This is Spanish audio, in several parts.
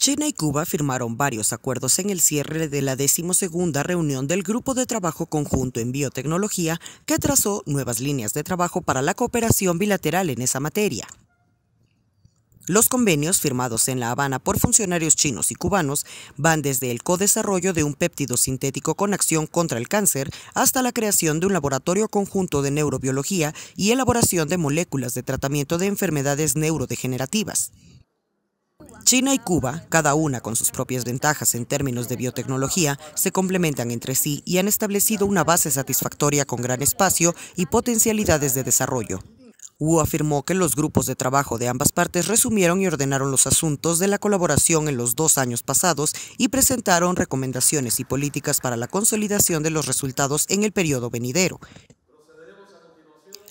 China y Cuba firmaron varios acuerdos en el cierre de la decimosegunda reunión del Grupo de Trabajo Conjunto en Biotecnología, que trazó nuevas líneas de trabajo para la cooperación bilateral en esa materia. Los convenios firmados en La Habana por funcionarios chinos y cubanos van desde el codesarrollo de un péptido sintético con acción contra el cáncer hasta la creación de un laboratorio conjunto de neurobiología y elaboración de moléculas de tratamiento de enfermedades neurodegenerativas. China y Cuba, cada una con sus propias ventajas en términos de biotecnología, se complementan entre sí y han establecido una base satisfactoria con gran espacio y potencialidades de desarrollo. Wu afirmó que los grupos de trabajo de ambas partes resumieron y ordenaron los asuntos de la colaboración en los dos años pasados y presentaron recomendaciones y políticas para la consolidación de los resultados en el periodo venidero.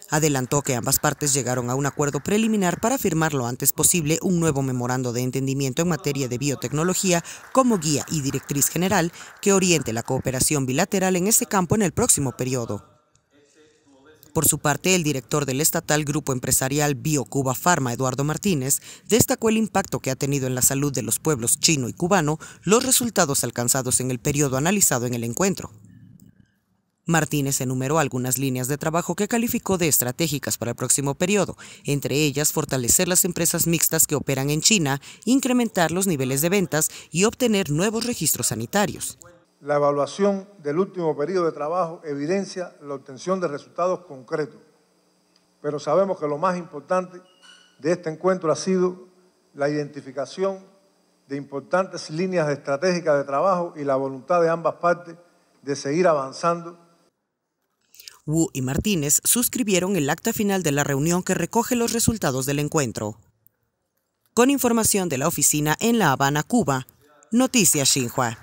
Adelantó que ambas partes llegaron a un acuerdo preliminar para firmar lo antes posible un nuevo memorando de entendimiento en materia de biotecnología como guía y directriz general que oriente la cooperación bilateral en este campo en el próximo periodo. Por su parte, el director del estatal Grupo Empresarial BioCuba Pharma, Eduardo Martínez, destacó el impacto que ha tenido en la salud de los pueblos chino y cubano los resultados alcanzados en el periodo analizado en el encuentro. Martínez enumeró algunas líneas de trabajo que calificó de estratégicas para el próximo periodo, entre ellas fortalecer las empresas mixtas que operan en China, incrementar los niveles de ventas y obtener nuevos registros sanitarios. La evaluación del último periodo de trabajo evidencia la obtención de resultados concretos, pero sabemos que lo más importante de este encuentro ha sido la identificación de importantes líneas estratégicas de trabajo y la voluntad de ambas partes de seguir avanzando Wu y Martínez suscribieron el acta final de la reunión que recoge los resultados del encuentro. Con información de la oficina en La Habana, Cuba, Noticias Xinhua.